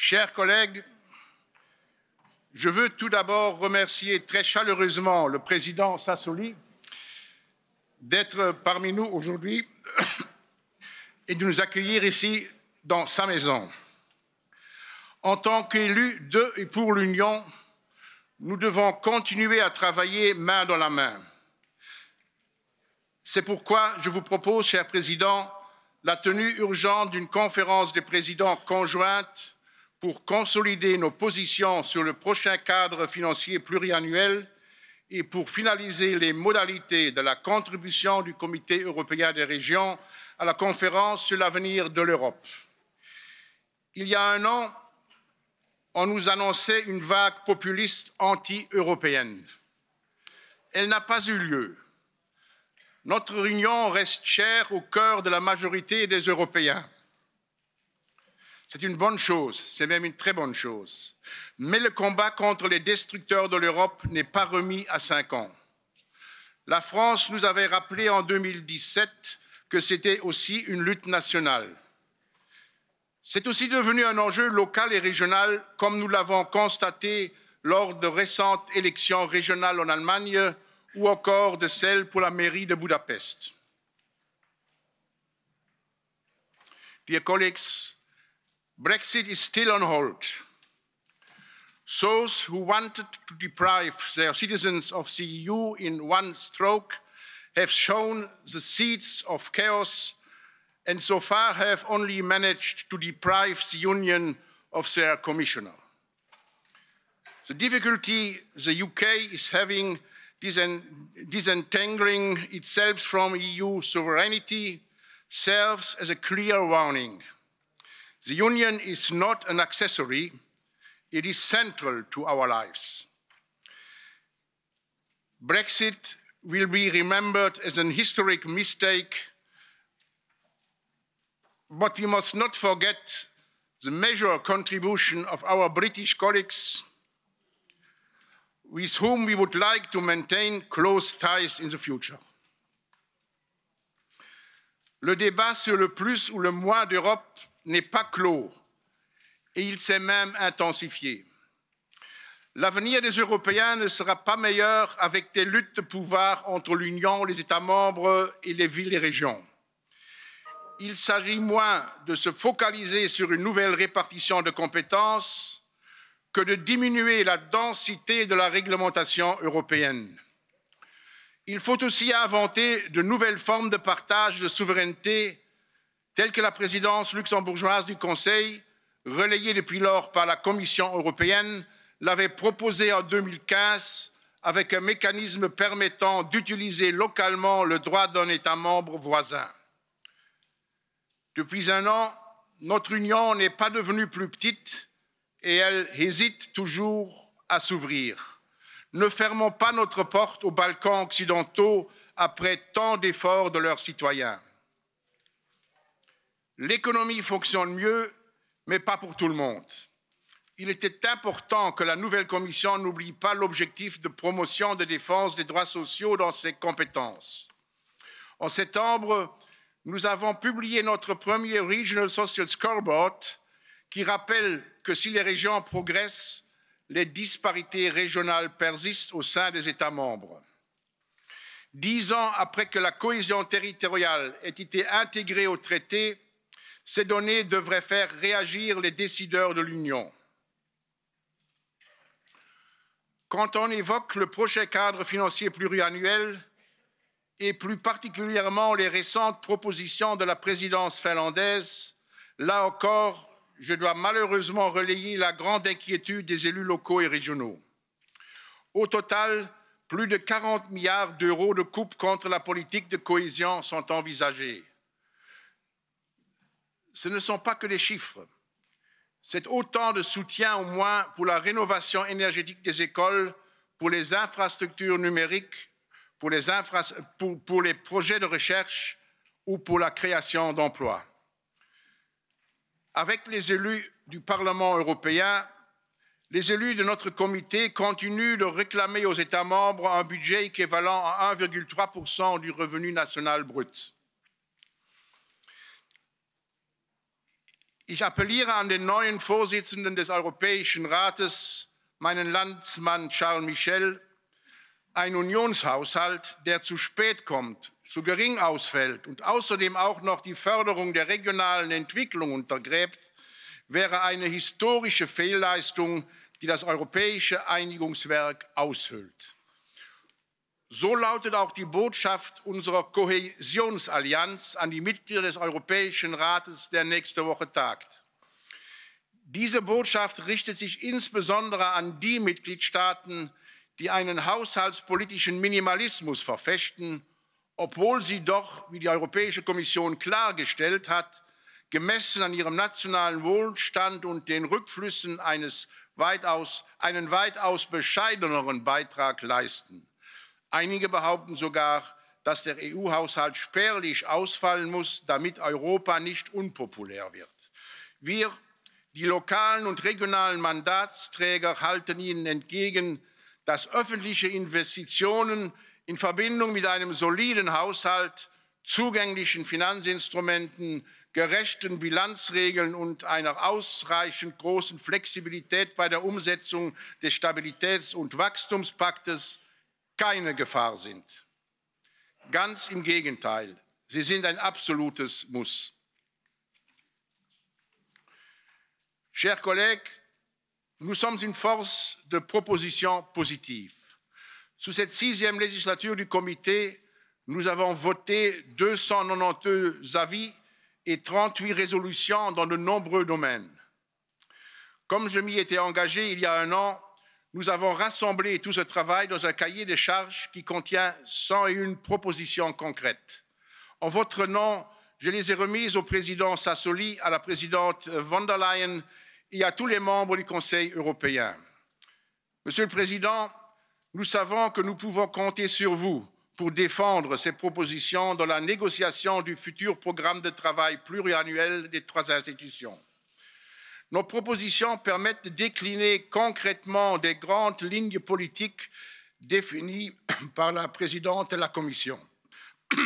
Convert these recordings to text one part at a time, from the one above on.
Chers collègues, je veux tout d'abord remercier très chaleureusement le président Sassoli d'être parmi nous aujourd'hui et de nous accueillir ici dans sa maison. En tant qu'élus de et pour l'Union, nous devons continuer à travailler main dans la main. C'est pourquoi je vous propose, cher Président, la tenue urgente d'une conférence des présidents conjointe pour consolider nos positions sur le prochain cadre financier pluriannuel et pour finaliser les modalités de la contribution du Comité européen des régions à la conférence sur l'avenir de l'Europe. Il y a un an, on nous annonçait une vague populiste anti-européenne. Elle n'a pas eu lieu. Notre union reste chère au cœur de la majorité des Européens. C'est une bonne chose, c'est même une très bonne chose. Mais le combat contre les destructeurs de l'Europe n'est pas remis à cinq ans. La France nous avait rappelé en 2017 que c'était aussi une lutte nationale. C'est aussi devenu un enjeu local et régional, comme nous l'avons constaté lors de récentes élections régionales en Allemagne ou encore de celles pour la mairie de Budapest. Mes Brexit is still on hold. Those who wanted to deprive their citizens of the EU in one stroke have shown the seeds of chaos and so far have only managed to deprive the Union of their commissioner. The difficulty the UK is having disentangling itself from EU sovereignty serves as a clear warning. The union is not an accessory, it is central to our lives. Brexit will be remembered as an historic mistake, but we must not forget the major contribution of our British colleagues with whom we would like to maintain close ties in the future. Le débat sur le plus ou le moins d'Europe n'est pas clos et il s'est même intensifié. L'avenir des Européens ne sera pas meilleur avec des luttes de pouvoir entre l'Union, les États membres et les villes et régions. Il s'agit moins de se focaliser sur une nouvelle répartition de compétences que de diminuer la densité de la réglementation européenne. Il faut aussi inventer de nouvelles formes de partage de souveraineté telle que la présidence luxembourgeoise du Conseil, relayée depuis lors par la Commission européenne, l'avait proposée en 2015 avec un mécanisme permettant d'utiliser localement le droit d'un État membre voisin. Depuis un an, notre Union n'est pas devenue plus petite et elle hésite toujours à s'ouvrir. Ne fermons pas notre porte aux Balkans occidentaux après tant d'efforts de leurs citoyens. L'économie fonctionne mieux, mais pas pour tout le monde. Il était important que la nouvelle Commission n'oublie pas l'objectif de promotion de défense des droits sociaux dans ses compétences. En septembre, nous avons publié notre premier Regional Social Scoreboard qui rappelle que si les régions progressent, les disparités régionales persistent au sein des États membres. Dix ans après que la cohésion territoriale ait été intégrée au traité, ces données devraient faire réagir les décideurs de l'Union. Quand on évoque le prochain cadre financier pluriannuel et plus particulièrement les récentes propositions de la présidence finlandaise, là encore, je dois malheureusement relayer la grande inquiétude des élus locaux et régionaux. Au total, plus de 40 milliards d'euros de coupes contre la politique de cohésion sont envisagées ce ne sont pas que des chiffres. C'est autant de soutien au moins pour la rénovation énergétique des écoles, pour les infrastructures numériques, pour les, les projets de recherche ou pour la création d'emplois. Avec les élus du Parlement européen, les élus de notre comité continuent de réclamer aux États membres un budget équivalent à 1,3 du revenu national brut. Ich appelliere an den neuen Vorsitzenden des Europäischen Rates, meinen Landsmann Charles Michel, ein Unionshaushalt, der zu spät kommt, zu gering ausfällt und außerdem auch noch die Förderung der regionalen Entwicklung untergräbt, wäre eine historische Fehlleistung, die das europäische Einigungswerk aushöhlt. So lautet auch die Botschaft unserer Kohäsionsallianz an die Mitglieder des Europäischen Rates, der nächste Woche tagt. Diese Botschaft richtet sich insbesondere an die Mitgliedstaaten, die einen haushaltspolitischen Minimalismus verfechten, obwohl sie doch, wie die Europäische Kommission klargestellt hat, gemessen an ihrem nationalen Wohlstand und den Rückflüssen eines weitaus, einen weitaus bescheideneren Beitrag leisten. Einige behaupten sogar, dass der EU-Haushalt spärlich ausfallen muss, damit Europa nicht unpopulär wird. Wir, die lokalen und regionalen Mandatsträger, halten ihnen entgegen, dass öffentliche Investitionen in Verbindung mit einem soliden Haushalt, zugänglichen Finanzinstrumenten, gerechten Bilanzregeln und einer ausreichend großen Flexibilität bei der Umsetzung des Stabilitäts- und Wachstumspaktes keine Gefahr sind. Ganz im Gegenteil, sie sind ein absolutes Muss. Chers collègues, nous sommes une force de propositions positives. Sous cette sixième législature du comité, nous avons voté 292 avis et 38 résolutions dans de nombreux domaines. Comme je m'y étais engagé il y a un an, nous avons rassemblé tout ce travail dans un cahier des charges qui contient 101 propositions concrètes. En votre nom, je les ai remises au président Sassoli, à la présidente von der Leyen et à tous les membres du Conseil européen. Monsieur le Président, nous savons que nous pouvons compter sur vous pour défendre ces propositions dans la négociation du futur programme de travail pluriannuel des trois institutions. Nos propositions permettent de décliner concrètement des grandes lignes politiques définies par la présidente de la Commission.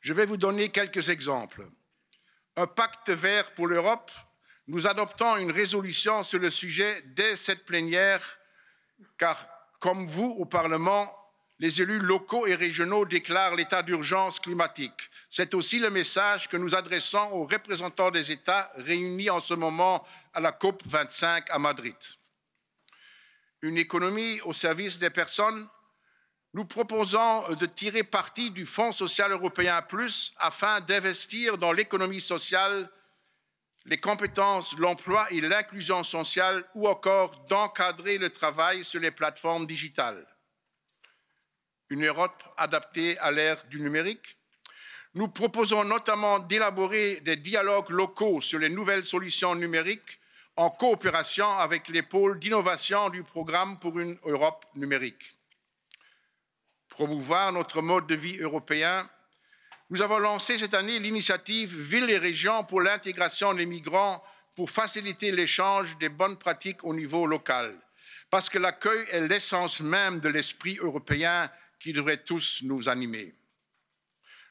Je vais vous donner quelques exemples. Un pacte vert pour l'Europe. Nous adoptons une résolution sur le sujet dès cette plénière, car comme vous au Parlement, les élus locaux et régionaux déclarent l'état d'urgence climatique. C'est aussi le message que nous adressons aux représentants des États réunis en ce moment à la COP 25 à Madrid. Une économie au service des personnes, nous proposons de tirer parti du Fonds social européen plus afin d'investir dans l'économie sociale, les compétences, l'emploi et l'inclusion sociale ou encore d'encadrer le travail sur les plateformes digitales une Europe adaptée à l'ère du numérique. Nous proposons notamment d'élaborer des dialogues locaux sur les nouvelles solutions numériques en coopération avec les pôles d'innovation du programme pour une Europe numérique. Promouvoir notre mode de vie européen, nous avons lancé cette année l'initiative Ville et régions pour l'intégration des migrants pour faciliter l'échange des bonnes pratiques au niveau local, parce que l'accueil est l'essence même de l'esprit européen qui devraient tous nous animer.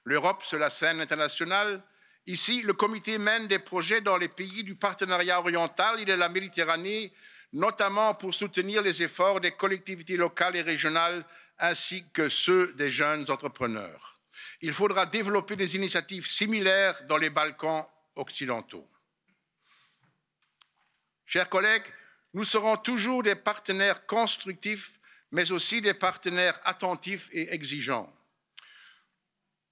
L'Europe, sur la scène internationale. Ici, le comité mène des projets dans les pays du partenariat oriental et de la Méditerranée, notamment pour soutenir les efforts des collectivités locales et régionales ainsi que ceux des jeunes entrepreneurs. Il faudra développer des initiatives similaires dans les Balkans occidentaux. Chers collègues, nous serons toujours des partenaires constructifs mais aussi des partenaires attentifs et exigeants.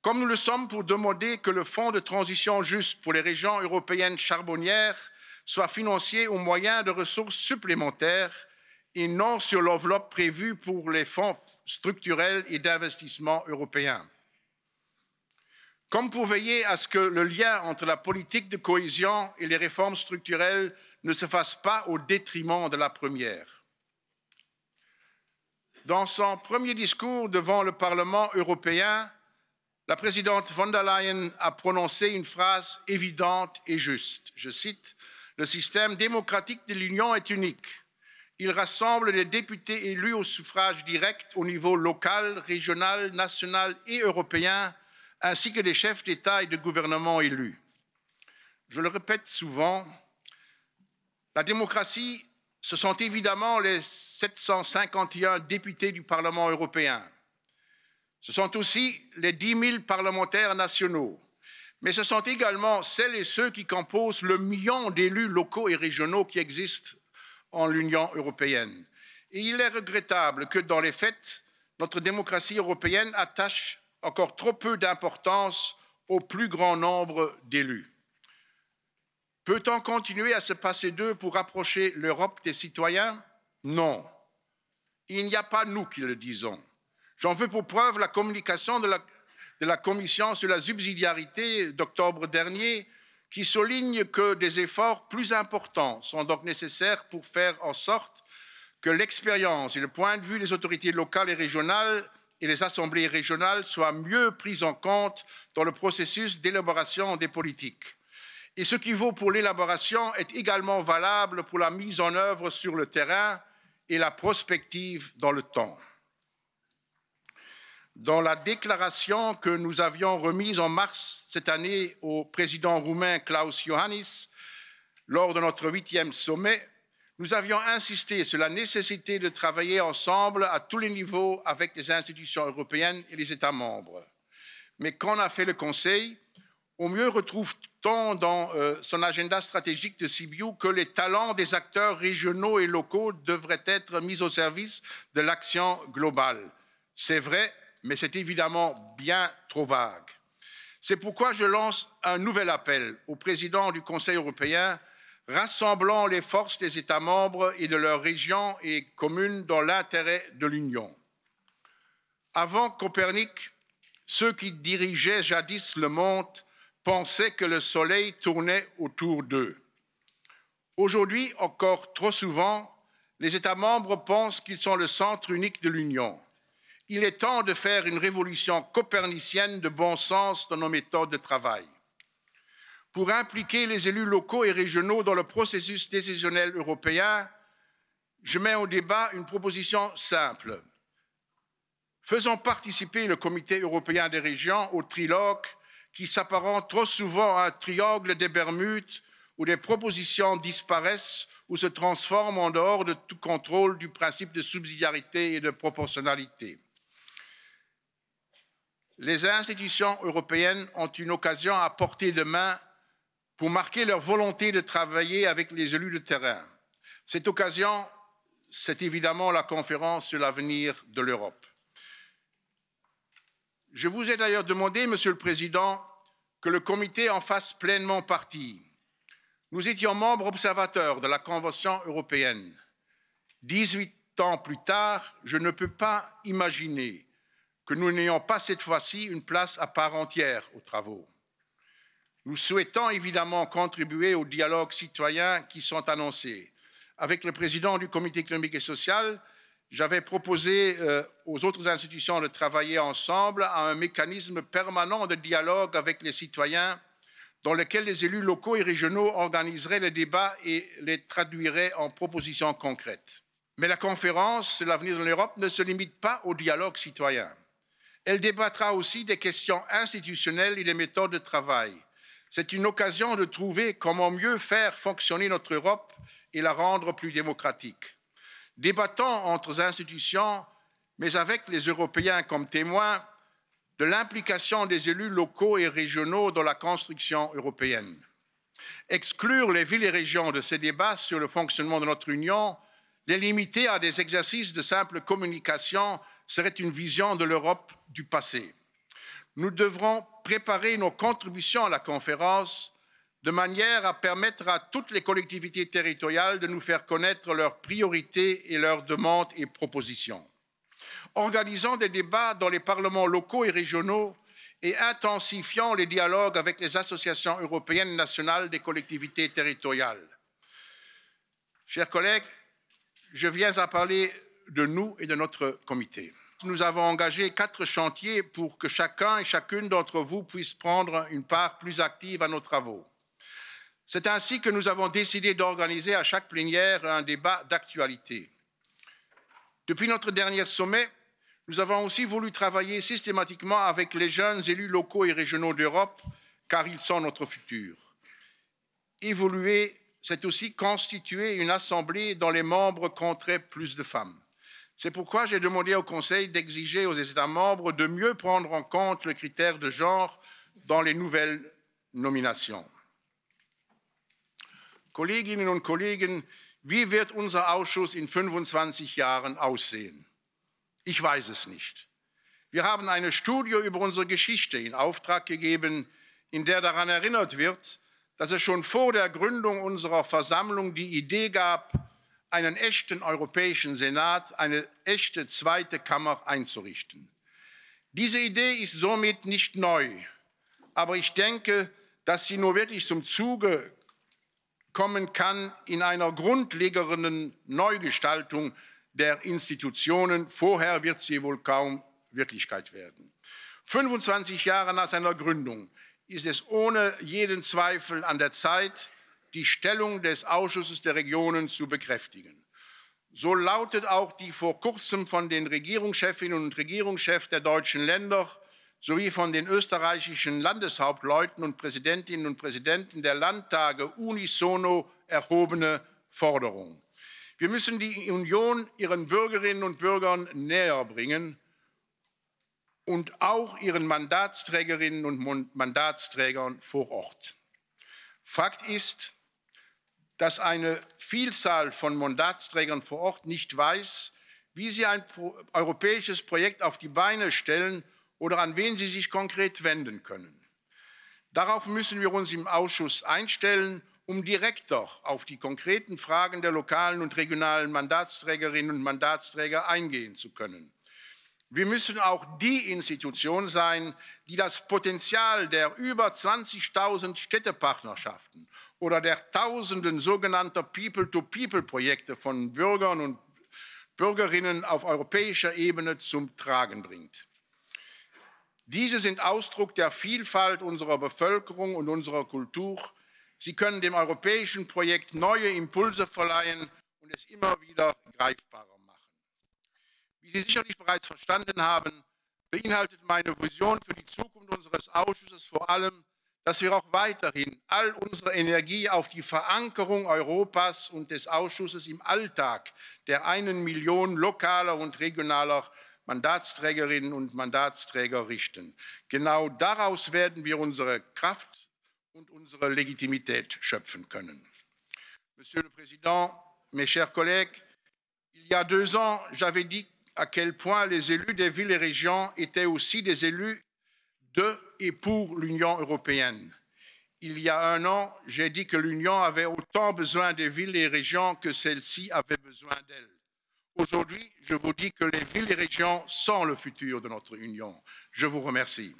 Comme nous le sommes pour demander que le Fonds de transition juste pour les régions européennes charbonnières soit financé au moyen de ressources supplémentaires et non sur l'enveloppe prévue pour les fonds structurels et d'investissement européens. Comme pour veiller à ce que le lien entre la politique de cohésion et les réformes structurelles ne se fasse pas au détriment de la première. Dans son premier discours devant le Parlement européen, la présidente von der Leyen a prononcé une phrase évidente et juste. Je cite Le système démocratique de l'Union est unique. Il rassemble les députés élus au suffrage direct au niveau local, régional, national et européen, ainsi que les chefs d'État et de gouvernement élus. Je le répète souvent, la démocratie ce sont évidemment les 751 députés du Parlement européen. Ce sont aussi les 10 000 parlementaires nationaux. Mais ce sont également celles et ceux qui composent le million d'élus locaux et régionaux qui existent en l'Union européenne. Et il est regrettable que, dans les faits, notre démocratie européenne attache encore trop peu d'importance au plus grand nombre d'élus. Peut-on continuer à se passer d'eux pour rapprocher l'Europe des citoyens Non. Il n'y a pas nous qui le disons. J'en veux pour preuve la communication de la, Commission sur la subsidiarité d'octobre dernier, qui souligne que des efforts plus importants sont donc nécessaires pour faire en sorte que l'expérience et le point de vue des autorités locales et régionales et les assemblées régionales soient mieux prises en compte dans le processus d'élaboration des politiques. Et ce qui vaut pour l'élaboration est également valable pour la mise en œuvre sur le terrain et la prospective dans le temps. Dans la déclaration que nous avions remise en mars cette année au président roumain Klaus Johannis lors de notre huitième sommet, nous avions insisté sur la nécessité de travailler ensemble à tous les niveaux avec les institutions européennes et les États membres. Mais qu'en a fait le Conseil au mieux retrouve-t-on dans euh, son agenda stratégique de Sibiu que les talents des acteurs régionaux et locaux devraient être mis au service de l'action globale. C'est vrai, mais c'est évidemment bien trop vague. C'est pourquoi je lance un nouvel appel au président du Conseil européen rassemblant les forces des États membres et de leurs régions et communes dans l'intérêt de l'Union. Avant Copernic, ceux qui dirigeaient jadis le monde pensaient que le soleil tournait autour d'eux. Aujourd'hui, encore trop souvent, les États membres pensent qu'ils sont le centre unique de l'Union. Il est temps de faire une révolution copernicienne de bon sens dans nos méthodes de travail. Pour impliquer les élus locaux et régionaux dans le processus décisionnel européen, je mets au débat une proposition simple. Faisons participer le Comité européen des régions au trilogue qui s'apparente trop souvent à un triangle des Bermudes où les propositions disparaissent ou se transforment en dehors de tout contrôle du principe de subsidiarité et de proportionnalité. Les institutions européennes ont une occasion à portée de main pour marquer leur volonté de travailler avec les élus de terrain. Cette occasion, c'est évidemment la conférence sur l'avenir de l'Europe. Je vous ai d'ailleurs demandé, Monsieur le Président, que le comité en fasse pleinement partie. Nous étions membres observateurs de la Convention européenne. 18 ans plus tard, je ne peux pas imaginer que nous n'ayons pas cette fois-ci une place à part entière aux travaux. Nous souhaitons évidemment contribuer aux dialogues citoyens qui sont annoncés avec le président du Comité économique et social j'avais proposé euh, aux autres institutions de travailler ensemble à un mécanisme permanent de dialogue avec les citoyens dans lequel les élus locaux et régionaux organiseraient les débats et les traduiraient en propositions concrètes. Mais la conférence l'avenir de l'Europe ne se limite pas au dialogue citoyen. Elle débattra aussi des questions institutionnelles et des méthodes de travail. C'est une occasion de trouver comment mieux faire fonctionner notre Europe et la rendre plus démocratique. Débattant entre institutions, mais avec les Européens comme témoins, de l'implication des élus locaux et régionaux dans la construction européenne. Exclure les villes et régions de ces débats sur le fonctionnement de notre Union, les limiter à des exercices de simple communication serait une vision de l'Europe du passé. Nous devrons préparer nos contributions à la conférence de manière à permettre à toutes les collectivités territoriales de nous faire connaître leurs priorités et leurs demandes et propositions. Organisant des débats dans les parlements locaux et régionaux et intensifiant les dialogues avec les associations européennes nationales des collectivités territoriales. Chers collègues, je viens à parler de nous et de notre comité. Nous avons engagé quatre chantiers pour que chacun et chacune d'entre vous puisse prendre une part plus active à nos travaux. C'est ainsi que nous avons décidé d'organiser à chaque plénière un débat d'actualité. Depuis notre dernier sommet, nous avons aussi voulu travailler systématiquement avec les jeunes élus locaux et régionaux d'Europe, car ils sont notre futur. Évoluer, c'est aussi constituer une assemblée dont les membres compteraient plus de femmes. C'est pourquoi j'ai demandé au Conseil d'exiger aux États membres de mieux prendre en compte le critère de genre dans les nouvelles nominations. Kolleginnen und Kollegen, wie wird unser Ausschuss in 25 Jahren aussehen? Ich weiß es nicht. Wir haben eine Studie über unsere Geschichte in Auftrag gegeben, in der daran erinnert wird, dass es schon vor der Gründung unserer Versammlung die Idee gab, einen echten Europäischen Senat, eine echte zweite Kammer einzurichten. Diese Idee ist somit nicht neu, aber ich denke, dass sie nur wirklich zum Zuge kommen kann, in einer grundlegenden Neugestaltung der Institutionen. Vorher wird sie wohl kaum Wirklichkeit werden. 25 Jahre nach seiner Gründung ist es ohne jeden Zweifel an der Zeit, die Stellung des Ausschusses der Regionen zu bekräftigen. So lautet auch die vor kurzem von den Regierungschefinnen und Regierungschefs der deutschen Länder sowie von den österreichischen Landeshauptleuten und Präsidentinnen und Präsidenten der Landtage unisono erhobene Forderung. Wir müssen die Union ihren Bürgerinnen und Bürgern näher bringen und auch ihren Mandatsträgerinnen und Mandatsträgern vor Ort. Fakt ist, dass eine Vielzahl von Mandatsträgern vor Ort nicht weiß, wie sie ein europäisches Projekt auf die Beine stellen oder an wen sie sich konkret wenden können. Darauf müssen wir uns im Ausschuss einstellen, um direkter auf die konkreten Fragen der lokalen und regionalen Mandatsträgerinnen und Mandatsträger eingehen zu können. Wir müssen auch die Institution sein, die das Potenzial der über 20.000 Städtepartnerschaften oder der Tausenden sogenannter People-to-People-Projekte von Bürgern und Bürgerinnen auf europäischer Ebene zum Tragen bringt. Diese sind Ausdruck der Vielfalt unserer Bevölkerung und unserer Kultur. Sie können dem europäischen Projekt neue Impulse verleihen und es immer wieder greifbarer machen. Wie Sie sicherlich bereits verstanden haben, beinhaltet meine Vision für die Zukunft unseres Ausschusses vor allem, dass wir auch weiterhin all unsere Energie auf die Verankerung Europas und des Ausschusses im Alltag der einen Million lokaler und regionaler Mandatsträgerinnen und Mandatsträger richten. Genau daraus werden wir unsere Kraft und unsere Legitimität schöpfen können. Monsieur le Président, mes chers collègues, il y a deux ans, j'avais dit à quel point les élus des villes et régions étaient aussi des élus de et pour l'Union européenne. Il y a un an, j'ai dit que l'Union avait autant besoin des villes et régions que celles-ci avaient besoin d'elles. Aujourd'hui, je vous dis que les villes et régions sont le futur de notre Union. Je vous remercie.